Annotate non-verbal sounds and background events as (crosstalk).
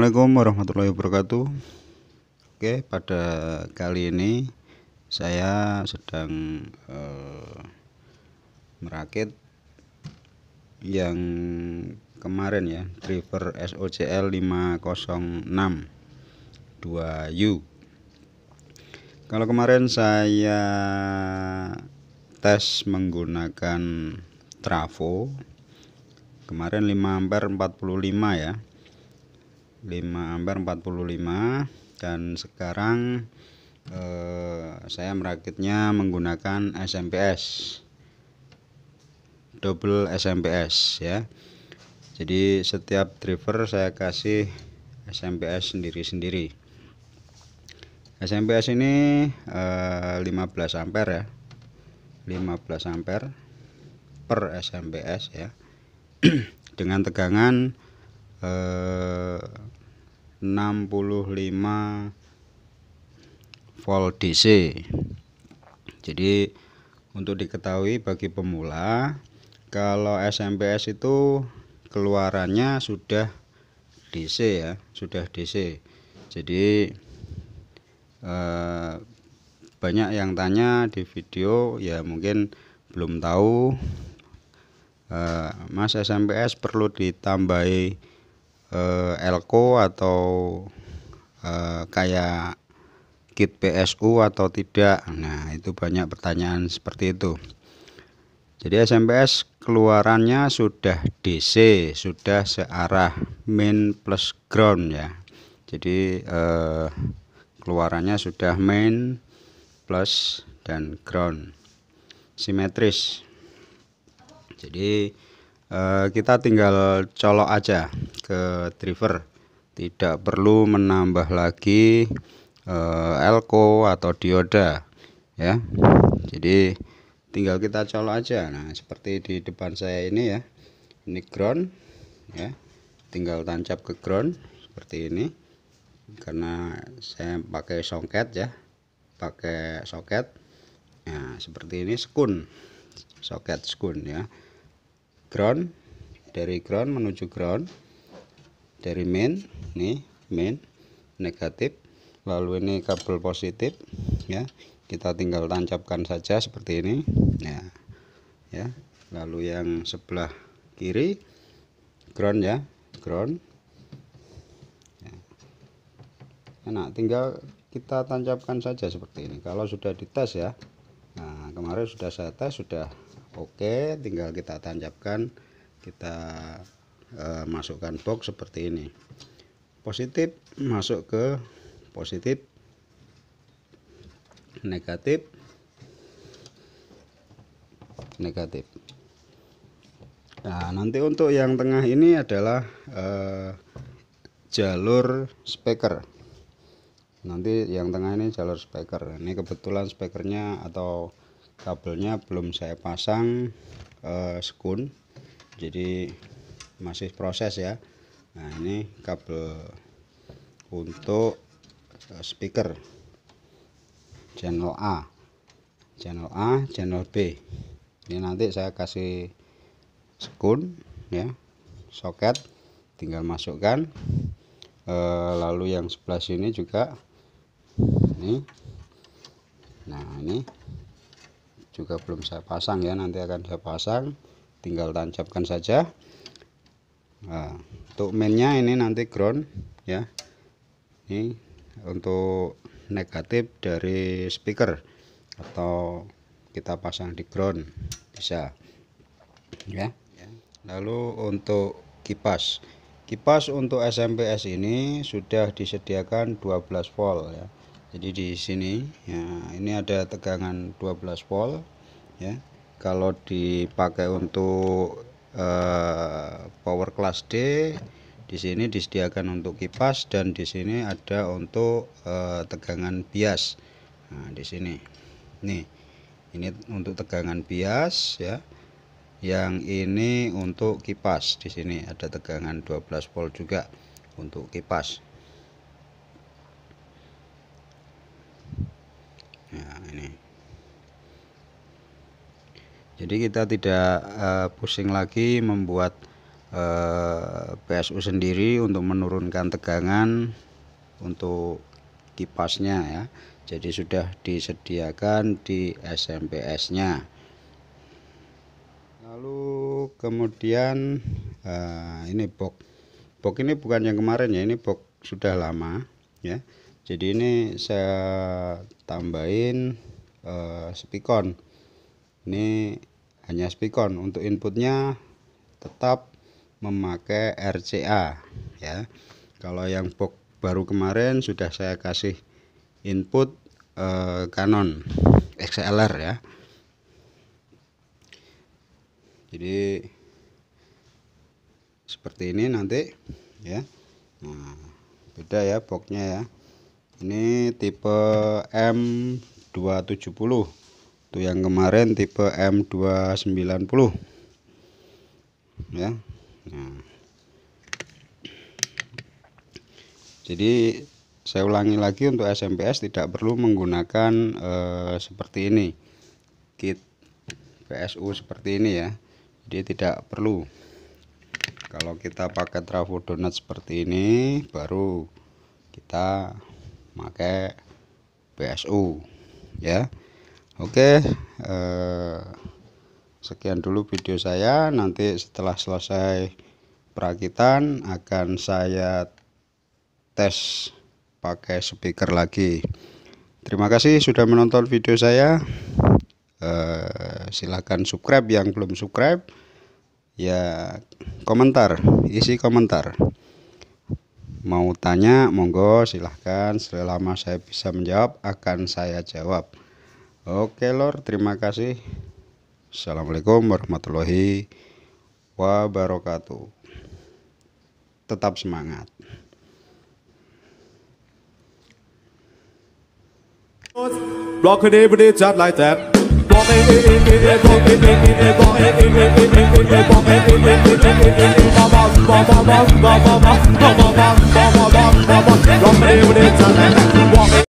Assalamualaikum warahmatullahi wabarakatuh Oke pada kali ini saya sedang eh, merakit yang kemarin ya driver SOCL 506 2U kalau kemarin saya tes menggunakan trafo kemarin 5 ampere 45 ya 5 ampere 45 dan sekarang eh, saya merakitnya menggunakan SMPS double SMPS ya jadi setiap driver saya kasih SMPS sendiri-sendiri SMPS ini eh, 15 ampere ya 15 ampere per SMPS ya (clears throat) dengan tegangan eh, 65 volt DC jadi untuk diketahui bagi pemula kalau SMPS itu keluarannya sudah DC ya sudah DC jadi eh, banyak yang tanya di video ya mungkin belum tahu eh, Mas SMPS perlu ditambahi eh, elko atau eh, kayak kit PSU atau tidak nah itu banyak pertanyaan seperti itu jadi SMPS keluarannya sudah DC sudah searah main plus ground ya jadi eh, keluarannya sudah main plus dan ground simetris jadi Eh, kita tinggal colok aja ke driver tidak perlu menambah lagi e, eh, elko atau dioda ya jadi tinggal kita colok aja nah seperti di depan saya ini ya ini ground ya tinggal tancap ke ground seperti ini karena saya pakai songket ya pakai soket nah seperti ini sekun soket sekun ya ground dari ground menuju ground dari main nih main negatif lalu ini kabel positif ya kita tinggal tancapkan saja seperti ini ya ya lalu yang sebelah kiri ground ya ground ya. enak tinggal kita tancapkan saja seperti ini kalau sudah dites ya nah kemarin sudah saya tes sudah oke tinggal kita tancapkan kita e, masukkan box seperti ini positif masuk ke positif negatif negatif nah nanti untuk yang tengah ini adalah e, jalur speaker nanti yang tengah ini jalur speaker ini kebetulan speakernya atau kabelnya belum saya pasang eh, sekun jadi masih proses ya nah ini kabel untuk eh, speaker channel A channel A channel B ini nanti saya kasih sekun ya soket tinggal masukkan e, lalu yang sebelah sini juga ini nah ini juga belum saya pasang ya nanti akan saya pasang tinggal tancapkan saja nah, untuk mainnya ini nanti ground ya ini untuk negatif dari speaker atau kita pasang di ground bisa ya lalu untuk kipas kipas untuk SMPS ini sudah disediakan 12 volt ya jadi di sini ya ini ada tegangan 12 volt ya kalau dipakai untuk eh, power class D di sini disediakan untuk kipas dan di sini ada untuk eh, tegangan bias nah di sini nih ini untuk tegangan bias ya yang ini untuk kipas di sini ada tegangan 12 volt juga untuk kipas ya ini jadi kita tidak uh, pusing lagi membuat uh, eh, PSU sendiri untuk menurunkan tegangan untuk kipasnya ya jadi sudah disediakan di SMPS nya lalu kemudian uh, ini box box ini bukan yang kemarin ya ini box sudah lama ya jadi ini saya tambahin uh, spikon ini hanya spikon untuk inputnya tetap memakai RCA ya kalau yang box baru kemarin sudah saya kasih input uh, Canon XLR ya jadi seperti ini nanti ya nah, beda ya boxnya ya ini tipe M270 itu yang kemarin tipe M290 ya nah. jadi saya ulangi lagi untuk SMPS tidak perlu menggunakan eh, seperti ini kit PSU seperti ini ya jadi tidak perlu kalau kita pakai trafo donat seperti ini baru kita pakai PSU ya Oke eh, sekian dulu video saya nanti setelah selesai perakitan akan saya tes pakai speaker lagi terima kasih sudah menonton video saya eh, silahkan subscribe yang belum subscribe ya komentar isi komentar Mau tanya, monggo silahkan. Selama saya bisa menjawab, akan saya jawab. Oke, Lor, terima kasih. Assalamualaikum warahmatullahi wabarakatuh. Tetap semangat. Block just like that. Walk